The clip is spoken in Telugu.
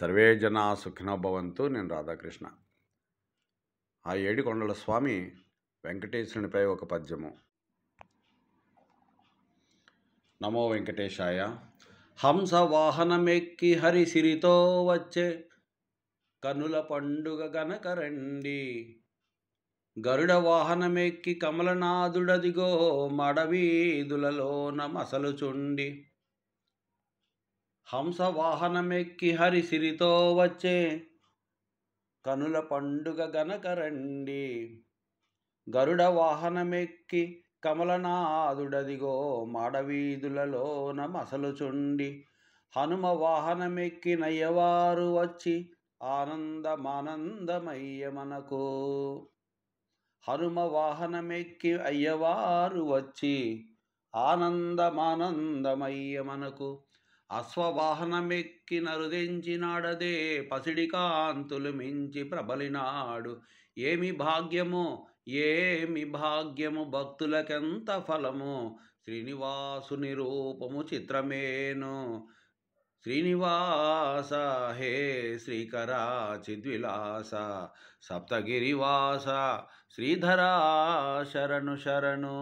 సర్వే జనా భవంతు నేను రాధాకృష్ణ ఆ ఏడికొండల స్వామి వెంకటేశ్వరునిపై ఒక పద్యము నమో వెంకటేశాయ హంస వాహనమెక్కి హరిసిరితో వచ్చే కనుల పండుగ గనక రండి గరుడ వాహనమెక్కి కమలనాథుడదిగో నమసలు చుండి హంస వాహనమెక్కి హరిసిరితో వచ్చే కనుల పండుగ గనక రండి గరుడ వాహనమెక్కి కమలనాథుడదిగో మాడవీధులలోన మసలుచుండి హనుమ వాహనమెక్కి నయ్యవారు వచ్చి ఆనందమానందమయ్య మనకు హనుమ వాహనమెక్కి అయ్యవారు వచ్చి ఆనందమానందమయ్య మనకు అశ్వవాహనమెక్కి అశ్వవాహనమెక్కినరుదెంచినాడదే పసిడికాంతులు మించి ప్రబలినాడు ఏమి భాగ్యము ఏమి భాగ్యము భక్తులకెంత ఫలము శ్రీనివాసుని రూపము చిత్రమేను శ్రీనివాస హే శ్రీకరా చిద్విలాస సప్తగిరివాస శ్రీధరా శరణు శరణు